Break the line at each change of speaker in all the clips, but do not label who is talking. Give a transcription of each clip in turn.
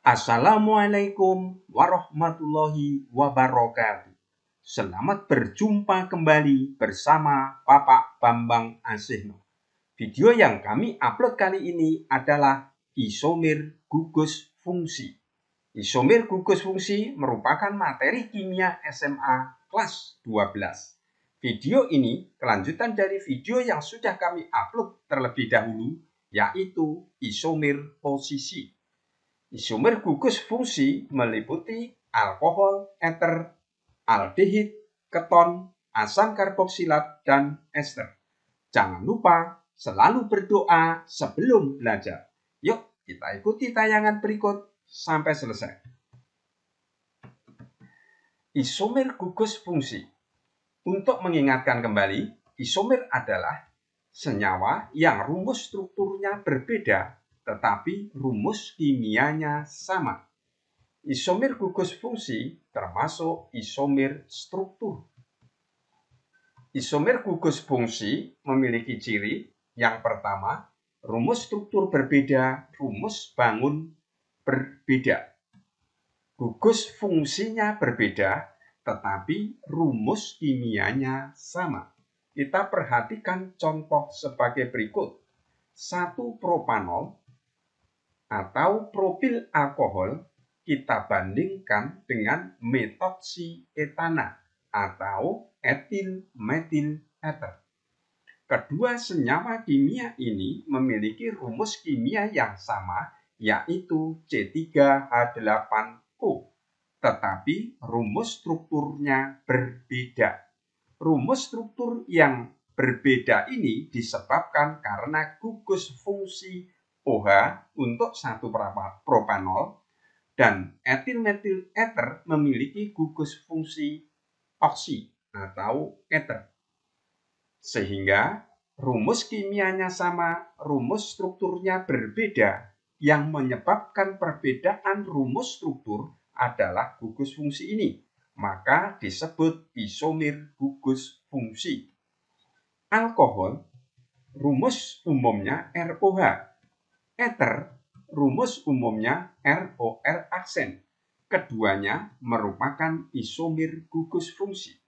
Assalamualaikum warahmatullahi wabarakatuh. Selamat berjumpa kembali bersama Bapak Bambang Asihno. Video yang kami upload kali ini adalah isomer gugus fungsi. Isomer gugus fungsi merupakan materi kimia SMA kelas 12. Video ini kelanjutan dari video yang sudah kami upload terlebih dahulu, yaitu isomer posisi. Isomer gugus fungsi meliputi alkohol, eter, aldehid, keton, asam karboksilat, dan ester. Jangan lupa selalu berdoa sebelum belajar. Yuk, kita ikuti tayangan berikut sampai selesai. Isomer gugus fungsi. Untuk mengingatkan kembali, isomer adalah senyawa yang rumus strukturnya berbeda tetapi rumus kimianya sama. Isomer gugus fungsi termasuk isomer struktur. Isomer gugus fungsi memiliki ciri yang pertama, rumus struktur berbeda, rumus bangun berbeda. Gugus fungsinya berbeda, tetapi rumus kimianya sama. Kita perhatikan contoh sebagai berikut. Satu propanol atau propil alkohol kita bandingkan dengan etana atau etil metil ether. Kedua senyawa kimia ini memiliki rumus kimia yang sama yaitu C3H8O. Tetapi rumus strukturnya berbeda. Rumus struktur yang berbeda ini disebabkan karena gugus fungsi OH untuk satu propanol dan etil metil ether memiliki gugus fungsi oksi atau ether. Sehingga rumus kimianya sama, rumus strukturnya berbeda, yang menyebabkan perbedaan rumus struktur adalah gugus fungsi ini, maka disebut isomir gugus fungsi. Alkohol, rumus umumnya ROH. Ether, rumus umumnya ROR aksen. Keduanya merupakan isomir gugus fungsi.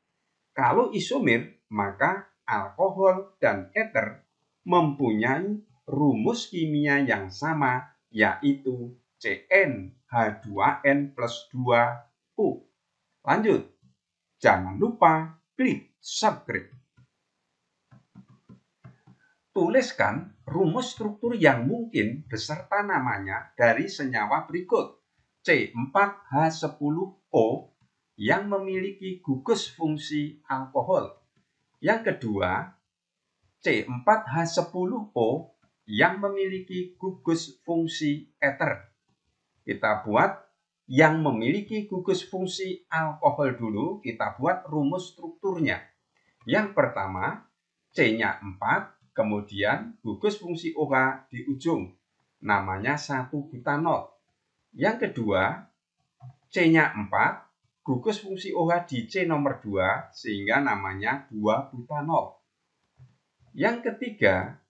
Kalau isomir, maka alkohol dan ether mempunyai rumus kimia yang sama yaitu CnH2n plus 2U. Lanjut, jangan lupa klik subscribe. Tuliskan rumus struktur yang mungkin beserta namanya dari senyawa berikut. C4H10O yang memiliki gugus fungsi alkohol. Yang kedua, C4H10O yang memiliki gugus fungsi eter. Kita buat yang memiliki gugus fungsi alkohol dulu, kita buat rumus strukturnya. Yang pertama, C-nya 4, kemudian gugus fungsi OH di ujung. Namanya 1 butanol. Yang kedua, C-nya 4, gugus fungsi OH di C nomor 2, sehingga namanya 2 butanol. Yang ketiga,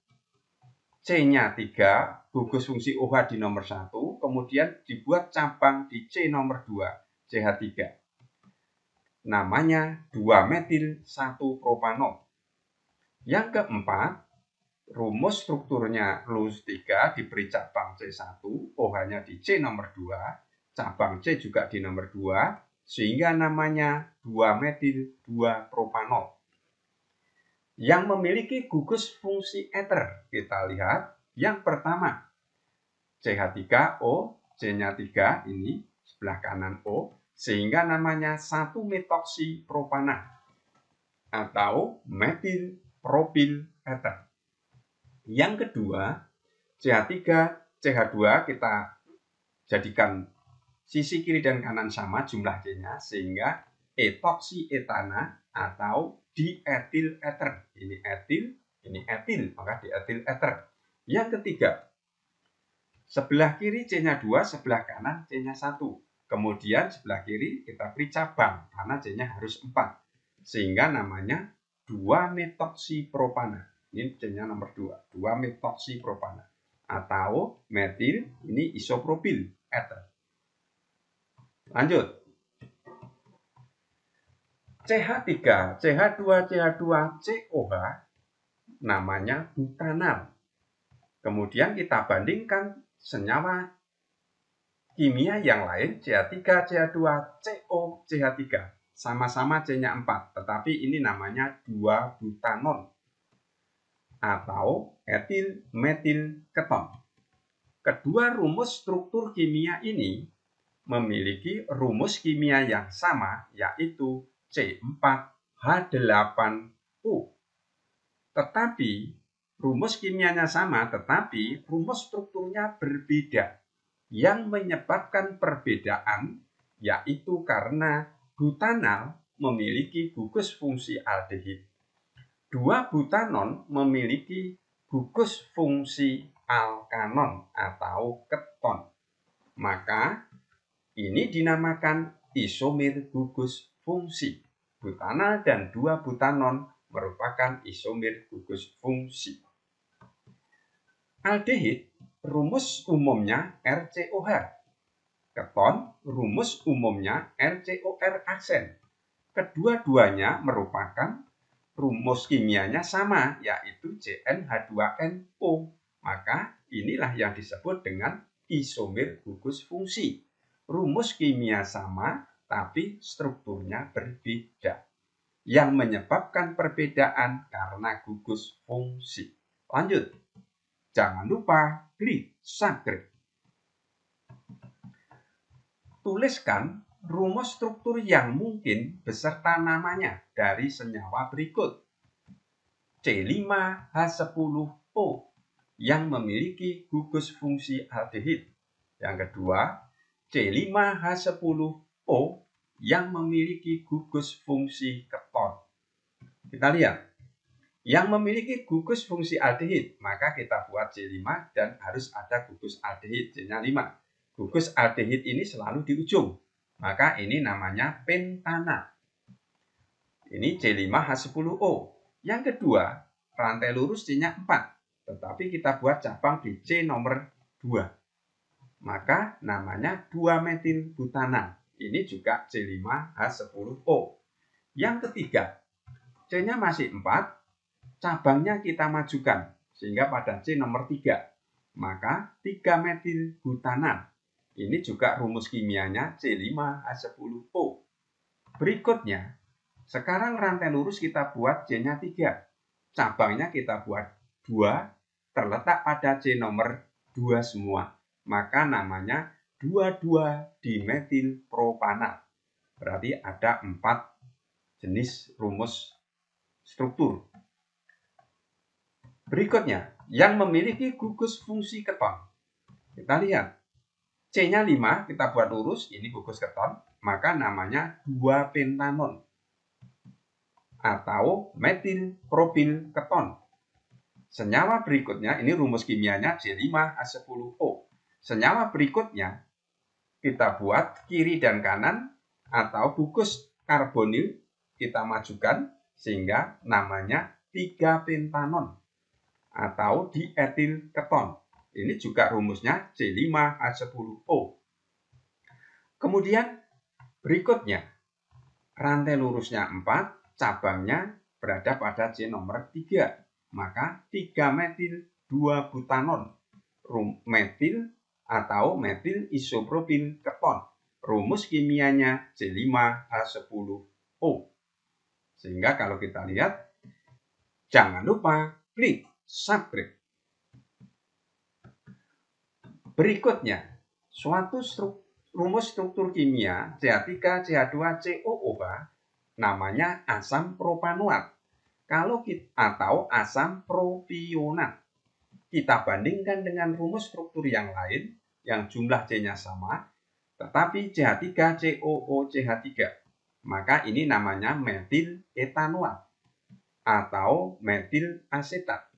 C-nya 3, gugus fungsi OH di nomor 1, kemudian dibuat cabang di C nomor 2, CH3. Namanya 2-metil 1-propanol. Yang keempat, rumus strukturnya LUS 3 diberi cabang C1, OH-nya di C nomor 2, cabang C juga di nomor 2, sehingga namanya 2-metil 2-propanol yang memiliki gugus fungsi eter. Kita lihat yang pertama, CH3O, C-nya 3 ini sebelah kanan O, sehingga namanya satu metoksi propana atau metil propil eter. Yang kedua, CH3, CH2 kita jadikan sisi kiri dan kanan sama jumlah C-nya sehingga etoksi etana atau di etil ether. Ini etil, ini etil, maka di etil ether. Yang ketiga, sebelah kiri C-nya 2, sebelah kanan C-nya 1. Kemudian sebelah kiri kita beri cabang, karena C-nya harus 4. Sehingga namanya 2 metoksipropana. Ini C-nya nomor 2, 2 metoksipropana. Atau metil, ini isopropil ether. Lanjut. CH3, CH2, CH2, COH namanya butanal. Kemudian kita bandingkan senyawa kimia yang lain CH3, CH2, CO, CH3. Sama-sama C-nya 4, tetapi ini namanya 2 butanon atau etil metil keton. Kedua rumus struktur kimia ini memiliki rumus kimia yang sama yaitu c 4 h 8 u Tetapi rumus kimianya sama, tetapi rumus strukturnya berbeda. Yang menyebabkan perbedaan yaitu karena butanal memiliki gugus fungsi aldehid. Dua butanon memiliki gugus fungsi alkanon atau keton. Maka ini dinamakan isomer gugus fungsi butana dan dua butanon merupakan isomer gugus fungsi. Aldehid rumus umumnya RCOH. Keton rumus umumnya RCOR aksen. Kedua-duanya merupakan rumus kimianya sama yaitu CnH2NO. Maka inilah yang disebut dengan isomer gugus fungsi. Rumus kimia sama tapi strukturnya berbeda. Yang menyebabkan perbedaan karena gugus fungsi. Lanjut, jangan lupa klik subscribe. Tuliskan rumus struktur yang mungkin beserta namanya dari senyawa berikut. C5H10O yang memiliki gugus fungsi aldehid. Yang kedua, C5H10O yang memiliki gugus fungsi keton. Kita lihat. Yang memiliki gugus fungsi aldehid, maka kita buat C5 dan harus ada gugus aldehid c 5. Gugus aldehid ini selalu di ujung. Maka ini namanya pentana. Ini C5H10O. Yang kedua, rantai lurus c 4. Tetapi kita buat cabang di C nomor 2. Maka namanya 2 metil butana. Ini juga C5H10O. Yang ketiga, C-nya masih 4, cabangnya kita majukan sehingga pada C nomor 3. Maka 3 metil butana. Ini juga rumus kimianya C5H10O. Berikutnya, sekarang rantai lurus kita buat C-nya 3. Cabangnya kita buat 2, terletak pada C nomor 2 semua. Maka namanya 2,2 propana Berarti ada empat jenis rumus struktur. Berikutnya, yang memiliki gugus fungsi keton. Kita lihat. C-nya 5, kita buat lurus, ini gugus keton, maka namanya 2 pentanon atau metil propil keton. Senyawa berikutnya, ini rumus kimianya c 5 A 10 o Senyawa berikutnya kita buat kiri dan kanan atau bungkus karbonil kita majukan sehingga namanya 3 pentanon atau dietil keton. Ini juga rumusnya C5H10O. Kemudian berikutnya rantai lurusnya 4, cabangnya berada pada C nomor 3. Maka 3 metil 2 butanon. rum Metil atau metil isopropin keton. Rumus kimianya C5H10O. Sehingga kalau kita lihat, jangan lupa klik subscribe. Berikutnya, suatu struk rumus struktur kimia CH3CH2COOH namanya asam propanoat kalau kita, atau asam propionat kita bandingkan dengan rumus struktur yang lain yang jumlah C-nya sama, tetapi ch 3 ch 3 Maka ini namanya metil etanol atau metil asetat.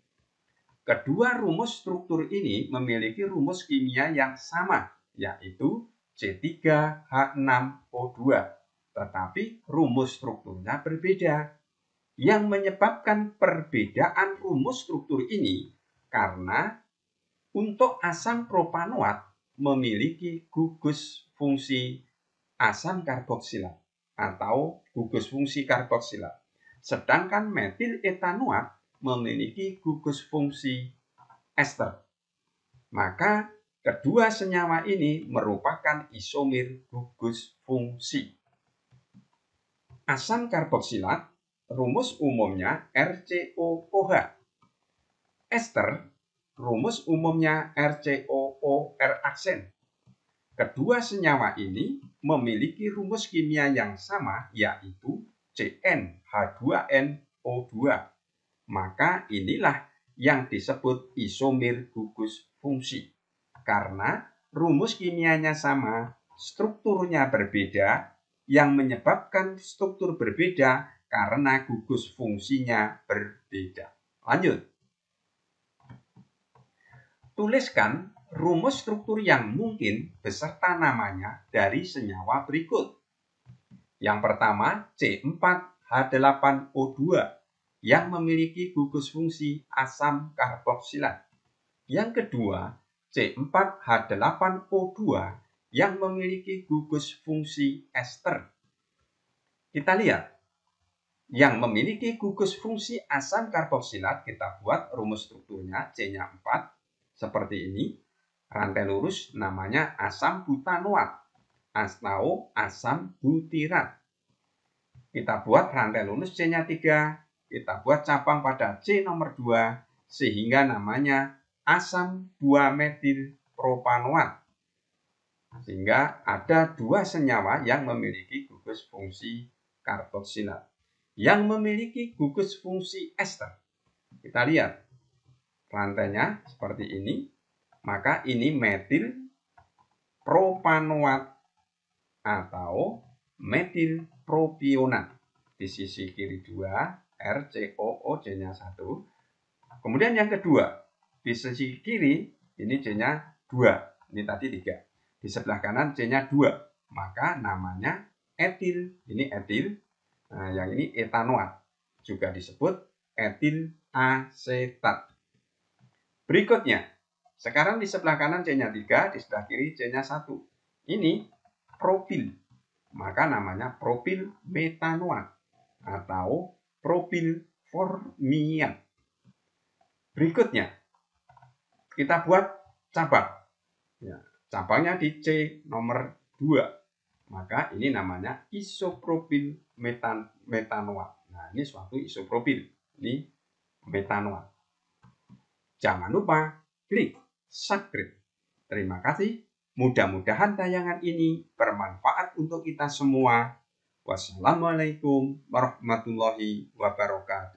Kedua rumus struktur ini memiliki rumus kimia yang sama, yaitu C3H6O2. Tetapi rumus strukturnya berbeda. Yang menyebabkan perbedaan rumus struktur ini karena untuk asam propanoat memiliki gugus fungsi asam karboksilat atau gugus fungsi karboksilat. Sedangkan metil etanoat memiliki gugus fungsi ester. Maka kedua senyawa ini merupakan isomer gugus fungsi. Asam karboksilat rumus umumnya RCOOH ester, rumus umumnya RCOOR aksen. Kedua senyawa ini memiliki rumus kimia yang sama yaitu CnH2nO2. Maka inilah yang disebut isomer gugus fungsi. Karena rumus kimianya sama, strukturnya berbeda, yang menyebabkan struktur berbeda karena gugus fungsinya berbeda. Lanjut. Tuliskan rumus struktur yang mungkin beserta namanya dari senyawa berikut. Yang pertama, C4H8O2 yang memiliki gugus fungsi asam karboksilat. Yang kedua, C4H8O2 yang memiliki gugus fungsi ester. Kita lihat,
yang memiliki
gugus fungsi asam karboksilat kita buat rumus strukturnya C-nya 4, seperti ini, rantai lurus namanya asam butanoat atau asam butirat. Kita buat rantai lurus C-nya 3, kita buat cabang pada C nomor 2, sehingga namanya asam dua metil propanoat. Sehingga ada dua senyawa yang memiliki gugus fungsi kartoksilat yang memiliki gugus fungsi ester. Kita lihat, rantainya seperti ini, maka ini metil propanoat atau metil propionat di sisi kiri 2, rcooc nya 1. Kemudian yang kedua, di sisi kiri ini C-nya 2, ini tadi 3. Di sebelah kanan C-nya 2, maka namanya etil. Ini etil. Nah, yang ini etanoat juga disebut etil asetat. Berikutnya, sekarang di sebelah kanan C-nya 3, di sebelah kiri C-nya 1. Ini profil, Maka namanya profil metanoat atau profil formian. Berikutnya, kita buat cabang. Ya, cabangnya di C nomor 2. Maka ini namanya isopropil metan, metanoat. Nah, ini suatu isopropil. Ini metanoat. Jangan lupa klik subscribe. Terima kasih. Mudah-mudahan tayangan ini bermanfaat untuk kita semua. Wassalamualaikum warahmatullahi wabarakatuh.